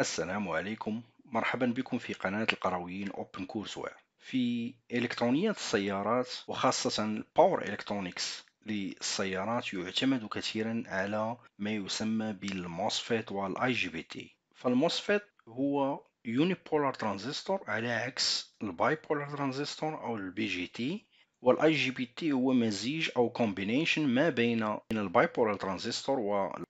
السلام عليكم مرحبا بكم في قناة القرويين اوبن Courseware في إلكترونيات السيارات وخاصة الباور Electronics للسيارات يعتمد كثيرا على ما يسمى بالموسفيت والاي جي بي تي فالموسفيت هو يونيبولار ترانزستور على عكس البايبولار ترانزستور او البي جي تي والاي جي بي تي هو مزيج او كومبينيشن ما بين البايبولار ترانزستور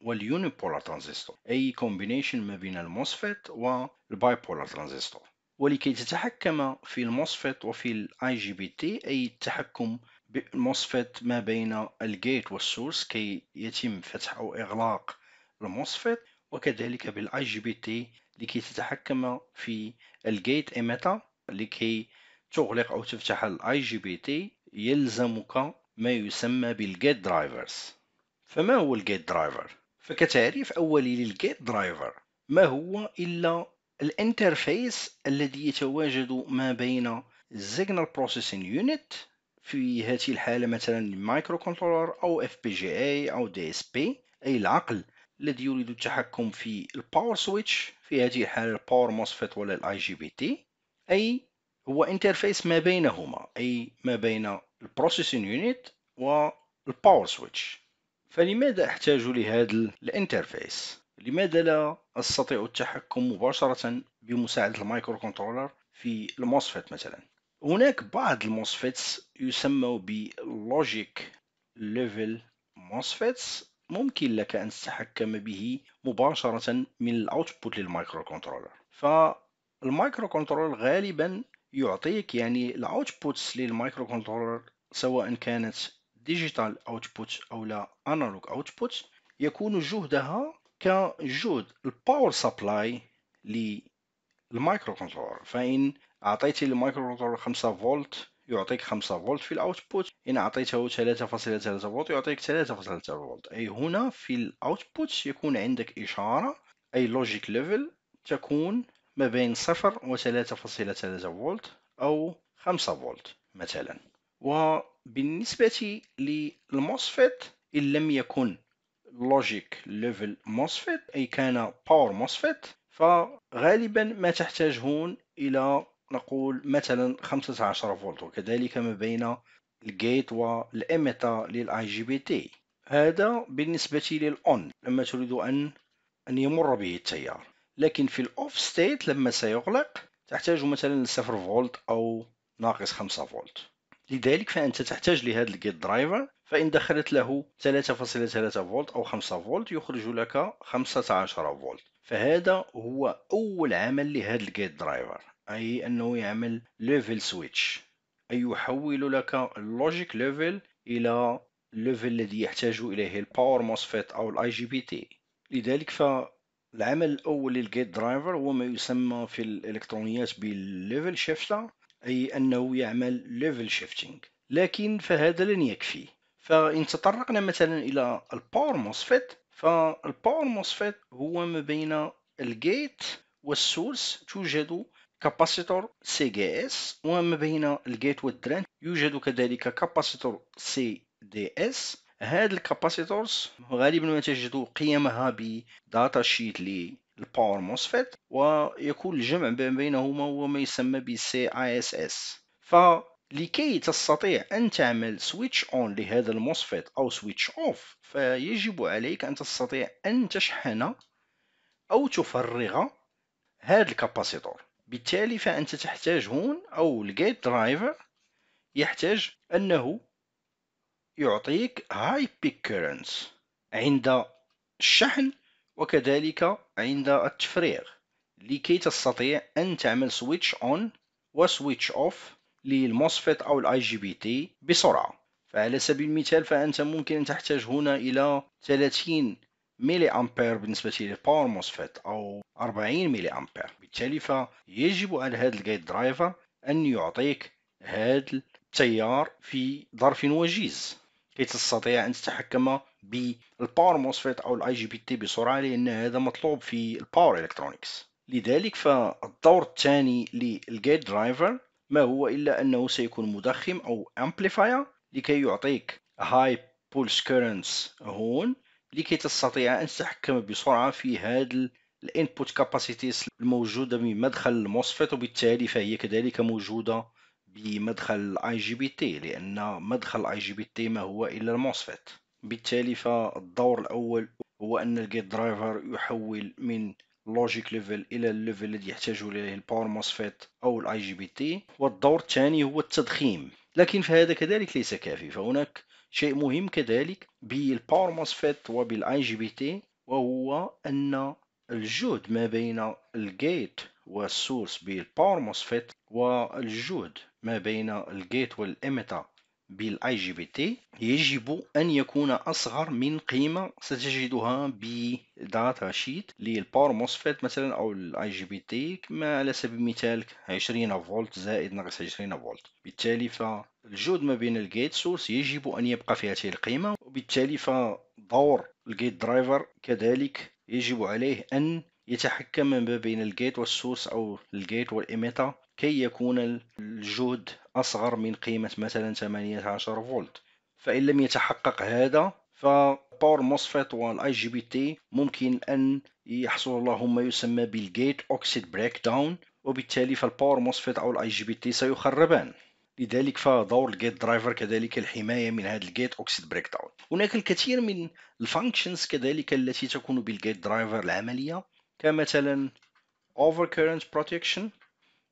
واليونيبولار ترانزستور اي كومبينيشن ما بين الموسفيت والبايبولار ترانزستور ولكي تتحكم في الموسفيت وفي الاي جي بي تي اي التحكم بالموسفيت ما بين الجيت والسورس كي يتم فتح او اغلاق الموسفيت وكذلك بالاي جي بي تي لكي تتحكم في الجيت ايميتا لكي تغلق او تفتح الاي جي بي تي يلزمك ما يسمى بالجيت درايفرز فما هو الجيت درايفر فكتعريف أولي للجيت درايفر ما هو إلا الانترفيس الذي يتواجد ما بين السيجنال بروسيسنج يونت في هذه الحالة مثلا مايكرو كنترولر أو اف بي جي اي أو دي اس بي أي العقل الذي يريد التحكم في الباور سويتش في هذه الحالة الباور موسفيت ولا الاي جي بي تي أي هو انترفيس ما بينهما أي ما بين البروسيسين يونيت والباور سويتش فلماذا أحتاج لهذا الانترفيس؟ لماذا لا أستطيع التحكم مباشرة بمساعدة المايكرو كنترولر في الموسفيت مثلا هناك بعض الموسفت يسمى بلوجيك ليفل موسفت ممكن لك أن تتحكم به مباشرة من الأوتبوت للمايكرو كنترولر فالمايكرو كنترولر غالبا يعطيك يعني الاوتبوتس للمايكرو كنترولر سواء كانت ديجيتال اوتبوت او لا انالوج اوتبوت يكون جهدها كجهد الباور سبلاي للمايكرو كنترولر فان اعطيتي المايكرو كنترولر 5 فولت يعطيك 5 فولت في الاوتبوت ان اعطيته 3.3 فولت يعطيك 3.3 فولت اي هنا في الاوتبوت يكون عندك اشاره اي لوجيك ليفل تكون ما بين صفر و 3.3 فولت أو 5 فولت مثلا وبالنسبة للموسفيت إن لم يكن لوجيك ليفل موسفيت أي كان باور موسفيت فغالبا ما تحتاجون إلى نقول مثلا 15 فولت وكذلك ما بين الجيت والاميتا للاي جي بي تي هذا بالنسبة للأون لما تريد أن أن يمر به التيار لكن في الاوف ستيت لما سيغلق تحتاج مثلا لصفر فولت او ناقص خمسة فولت لذلك فانت تحتاج لهذا الجيت درايفر فان دخلت له 3.3 فولت او 5 فولت يخرج لك 15 فولت فهذا هو اول عمل لهذا الجيت درايفر اي انه يعمل ليفل سويتش اي يحول لك اللوجيك ليفل الى الليفل الذي يحتاج اليه الباور موسفيت او الاي جي بي تي لذلك ف العمل الأول للجيت درايفر هو ما يسمى في الإلكترونيات بالليفل شيفتر أي أنه يعمل ليفل شيفتنج لكن فهذا لن يكفي فإن تطرقنا مثلا إلى الباور موسفيت فالباور موسفيت هو ما بين الجيت والسورس توجد كاباسيتور سي جي اس وما بين الجيت والدرين يوجد كذلك كاباسيتور سي دي اس هاد الكاباسيتورز غالبا ما تجد قيمها بداتا شيت للباور موسفيت ويكون الجمع بينهما هو ما يسمى بسي اي اس اس فلكي تستطيع ان تعمل سويتش اون لهذا الموسفيت او سويتش اوف فيجب عليك ان تستطيع ان تشحن او تفرغ هذا الكاباسيتور بالتالي فانت تحتاج هون او الجيت درايفر يحتاج انه يعطيك high peak currents عند الشحن وكذلك عند التفريغ لكي تستطيع أن تعمل switch on وسويتش off للموسفيت أو الاي جي بي تي بسرعة فعلى سبيل المثال فأنت ممكن أن تحتاج هنا إلى 30 ميلي أمبير بالنسبة للباور موسفيت أو 40 ميلي أمبير بالتالي فيجب على هذا الجيت درايفر أن يعطيك هذا التيار في ظرف وجيز كي تستطيع أن تتحكم بالباور موسفيت أو الاي جي بي تي بسرعة لأن هذا مطلوب في الباور إلكترونيكس لذلك فالدور الثاني للجيت درايفر ما هو إلا أنه سيكون مضخم أو أمبليفاير لكي يعطيك هاي بولس كورنس هون لكي تستطيع أن تتحكم بسرعة في هذا الانبوت كاباسيتيز الموجودة من مدخل الموسفيت وبالتالي فهي كذلك موجودة بمدخل اي جي بي تي لان مدخل اي جي بي تي ما هو الا الموسفيت بالتالي فالدور الاول هو ان الجيت درايفر يحول من لوجيك ليفل الى الليفل الذي يحتاج اليه الباور موسفيت او الاي جي بي تي والدور الثاني هو التضخيم لكن فهذا كذلك ليس كافي فهناك شيء مهم كذلك بالباور موسفيت وبالاي جي بي تي وهو ان الجهد ما بين الجيت والسورس بالباور موسفيت والجهد ما بين الجيت والإمتا بالاي جي بي تي يجب أن يكون أصغر من قيمة ستجدها بداتا شيت للباور موسفيت مثلا أو الاي جي بي تي كما على سبيل المثال 20 فولت زائد ناقص 20 فولت بالتالي فالجهد ما بين الجيت سورس يجب أن يبقى في هذه القيمة وبالتالي فدور الجيت درايفر كذلك يجب عليه أن يتحكم ما بين الجيت والسورس أو الجيت والإميتر كي يكون الجهد أصغر من قيمة مثلا 18 فولت فإن لم يتحقق هذا فباور موسفيت والاي جي بي تي ممكن أن يحصل لهم ما يسمى بالجيت أوكسيد بريك داون وبالتالي فالباور موسفيت أو الاي جي بي تي سيخربان لذلك فدور الجيت درايفر كذلك الحمايه من هذا الجيت اوكسيد بريك داون هناك الكثير من الفانكشنز كذلك التي تكون بالجيت درايفر العمليه كمثلا overcurrent protection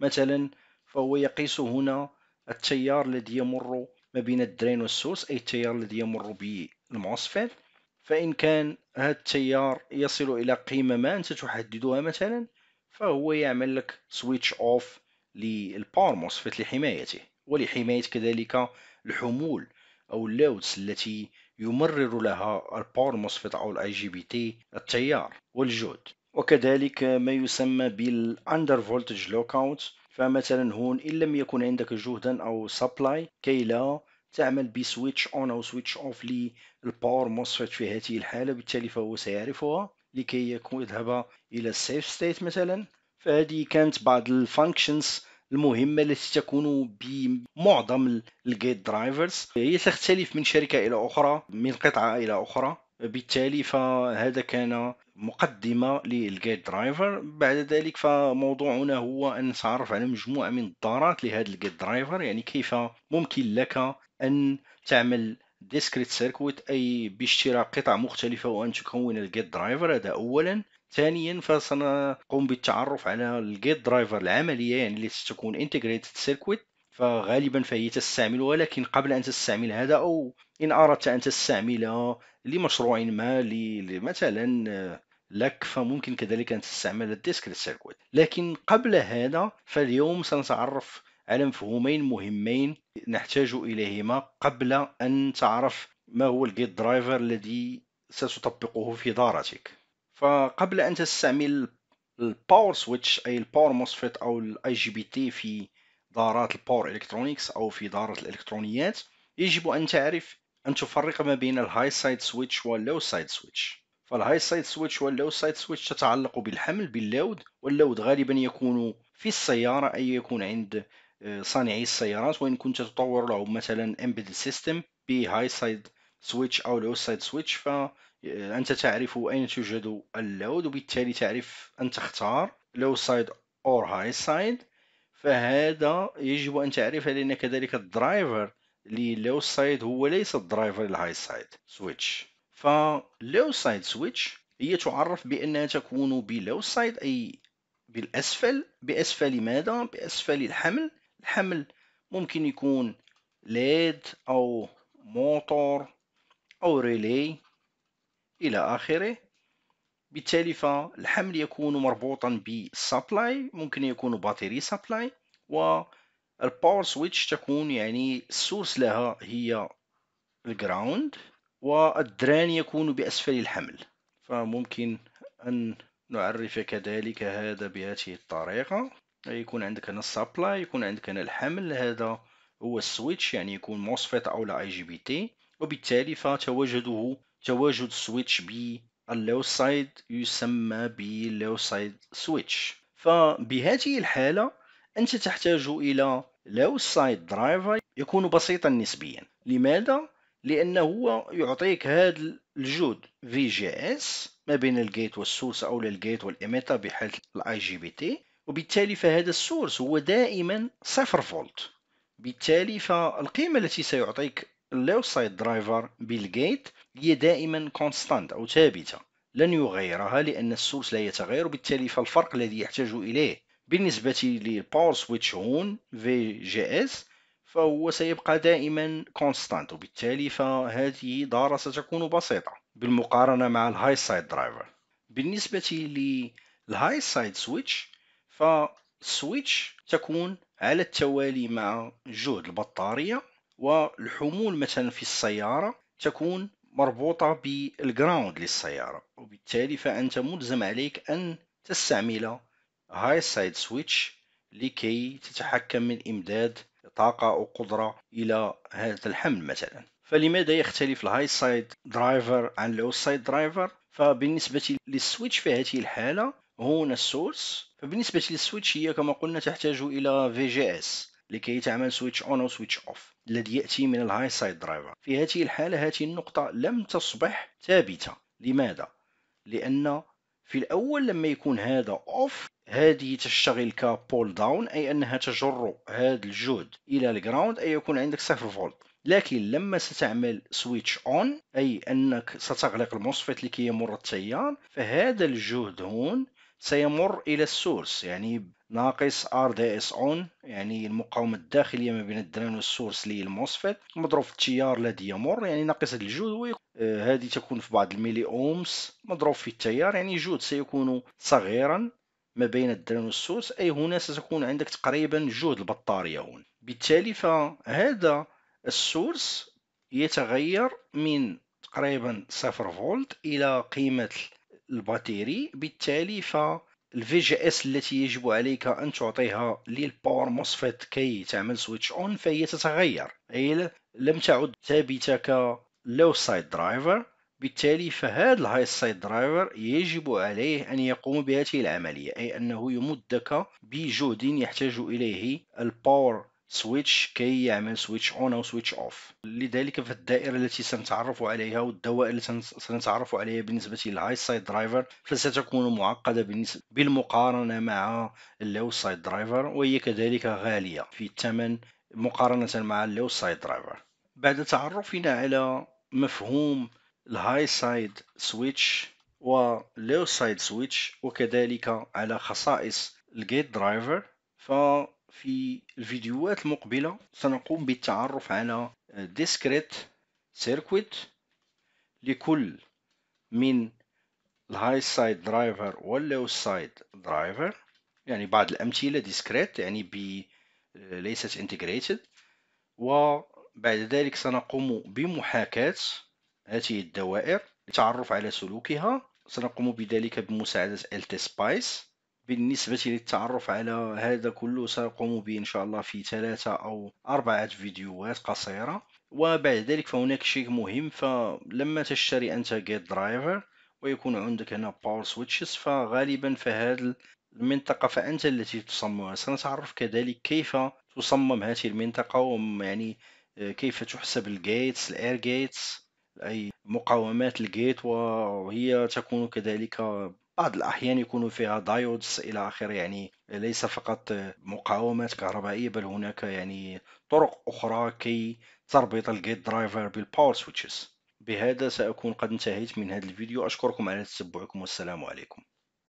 مثلا فهو يقيس هنا التيار الذي يمر ما بين الدرين والسوس أي التيار الذي يمر بالمعصفات فإن كان هذا التيار يصل إلى قيمة ما أنت تحددها مثلا فهو يعمل لك سويتش أوف للباور موسفيت لحمايته ولحماية كذلك الحمول أو اللودس التي يمرر لها الباور موسفيت أو الأي جي بي تي التيار والجهد وكذلك ما يسمى بالاندر فولتج لوك اوت فمثلا هون ان لم يكن عندك جهدا او سبلاي كي لا تعمل بسويتش اون او سويتش اوف للباور موسفيت في هذه الحاله بالتالي فهو سيعرفها لكي يكون يذهب الى السيف ستيت مثلا فهذه كانت بعض الفانكشنز المهمة التي تكون بمعظم الجيت درايفرز هي تختلف من شركة إلى أخرى من قطعة إلى أخرى بالتالي فهذا كان مقدمة للجيت درايفر بعد ذلك فموضوعنا هو أن نتعرف على مجموعة من الدارات لهذا الجيت درايفر يعني كيف ممكن لك أن تعمل ديسكريت سيركويت أي باشتراك قطع مختلفة وأن تكون الجيت درايفر هذا أولا ثانيا فسنقوم بالتعرف على الجيت درايفر العملية يعني اللي ستكون انتجريتد سيركويت فغالبا فهي تستعمل ولكن قبل أن تستعمل هذا أو إن أردت أن تستعمل لمشروع ما مثلا لك فممكن كذلك أن تستعمل الديسك للسيركويت لكن قبل هذا فاليوم سنتعرف على مفهومين مهمين نحتاج إليهما قبل أن تعرف ما هو الجيت درايفر الذي ستطبقه في دارتك فقبل أن تستعمل الباور سويتش أي الباور موسفيت أو الاي جي بي تي في دارات الباور الكترونيكس او في دارة الالكترونيات يجب ان تعرف ان تفرق ما بين الهاي سايد سويتش واللو سايد سويتش فالهاي سايد سويتش واللو سايد سويتش تتعلق بالحمل باللود واللود غالبا يكون في السيارة اي يكون عند آه، صانعي السيارات وان كنت تطور له مثلا امبيد سيستم بهاي سايد سويتش او لو سايد سويتش فانت تعرف اين توجد اللود وبالتالي تعرف ان تختار لو سايد اور هاي سايد فهذا يجب ان تعرف لان كذلك الدرايفر لو سايد هو ليس الدرايفر الهاي سايد سويتش فلو سايد سويتش هي تعرف بانها تكون بلو سايد اي بالاسفل باسفل ماذا باسفل الحمل الحمل ممكن يكون ليد او موتور او ريلي الى اخره بالتالي فالحمل يكون مربوطا بسبلاي ممكن يكون باتري سبلاي و الباور سويتش تكون يعني السورس لها هي الجراوند والدران يكون بأسفل الحمل فممكن أن نعرف كذلك هذا بهذه الطريقة يكون عندك هنا السبلاي يكون عندك هنا الحمل هذا هو السويتش يعني يكون موسفيت أو لا اي جي بي تي وبالتالي فتواجده تواجد السويتش ب الليو سايد يسمى بالليو سايد سويتش فبهذه الحالة أنت تحتاج إلى لو سايد درايفر يكون بسيطا نسبيا لماذا؟ لأنه هو يعطيك هذا الجود في جي اس ما بين الجيت والسورس أو الجيت والإميتا بحالة الاي جي بي تي وبالتالي فهذا السورس هو دائما صفر فولت بالتالي فالقيمة التي سيعطيك سايد درايفر بيل جيت هي دائما كونستانت او ثابته لن يغيرها لان السورس لا يتغير وبالتالي فالفرق الذي يحتاج اليه بالنسبه للباور سويتش هون في جي اس فهو سيبقى دائما كونستانت وبالتالي فهذه دارة ستكون بسيطة بالمقارنة مع الهاي سايد درايفر بالنسبة للهاي سايد سويتش فالسويتش تكون على التوالي مع جهد البطارية والحمول مثلا في السيارة تكون مربوطة بالجراوند للسيارة وبالتالي فأنت ملزم عليك أن تستعمل هاي سايد سويتش لكي تتحكم من إمداد طاقة أو قدرة إلى هذا الحمل مثلا فلماذا يختلف الهاي سايد درايفر عن اللو سايد درايفر فبالنسبة للسويتش في هذه الحالة هنا السورس فبالنسبة للسويتش هي كما قلنا تحتاج إلى في جي اس لكي تعمل سويتش اون او سويتش اوف الذي ياتي من الهاي سايد درايفر في هذه الحاله هذه النقطه لم تصبح ثابته لماذا لان في الاول لما يكون هذا اوف هذه تشتغل كبول داون اي انها تجر هذا الجهد الى الجراوند اي يكون عندك صفر فولت لكن لما ستعمل سويتش اون اي انك ستغلق المصفت لكي يمر التيار فهذا الجهد هون سيمر الى السورس يعني ناقص ار دي اس اون يعني المقاومه الداخليه ما بين الدران والسورس للموسفيت مضروب في التيار الذي يمر يعني ناقص الجهد آه، هذه تكون في بعض الميلي اومس مضروب في التيار يعني جهد سيكون صغيرا ما بين الدران والسورس اي هنا ستكون عندك تقريبا جهد البطاريه هنا بالتالي فهذا السورس يتغير من تقريبا 0 فولت الى قيمه الباتيري بالتالي ف الفي جي اس التي يجب عليك ان تعطيها للباور موسفيت كي تعمل سويتش اون فهي تتغير اي لم تعد ثابته كلو سايد درايفر بالتالي فهذا الهاي سايد درايفر يجب عليه ان يقوم بهذه العمليه اي انه يمدك بجهد يحتاج اليه الباور سويتش كي يعمل سويتش اون او سويتش اوف لذلك فالدائره التي سنتعرف عليها والدوائر التي سنتعرف عليها بالنسبه للهاي سايد درايفر فستكون معقده بالنسبه بالمقارنه مع اللو سايد درايفر وهي كذلك غاليه في الثمن مقارنه مع اللو سايد درايفر بعد تعرفنا على مفهوم الهاي سايد سويتش واللو سايد سويتش وكذلك على خصائص الجيت درايفر ف في الفيديوهات المقبلة سنقوم بالتعرف على ديسكريت سيركويت لكل من الهاي سايد درايفر واللو سايد درايفر يعني بعض الأمثلة ديسكريت يعني ب آه، ليست انتجريتد وبعد ذلك سنقوم بمحاكاة هذه الدوائر للتعرف على سلوكها سنقوم بذلك بمساعدة التسبايس بالنسبة للتعرف على هذا كله سأقوم به إن شاء الله في ثلاثة أو أربعة فيديوهات قصيرة وبعد ذلك فهناك شيء مهم فلما تشتري أنت جيت درايفر ويكون عندك هنا باور سويتشز فغالبا فهذا المنطقة فأنت التي تصممها سنتعرف كذلك كيف تصمم هذه المنطقة ويعني آه، كيف تحسب الجيتس الاير جيتس أي مقاومات الجيت وهي تكون كذلك بعض الأحيان يكون فيها دايودز إلى آخره يعني ليس فقط مقاومات كهربائية بل هناك يعني طرق أخرى كي تربط الجيت درايفر بالباور سويتشز بهذا سأكون قد انتهيت من هذا الفيديو أشكركم على تتبعكم والسلام عليكم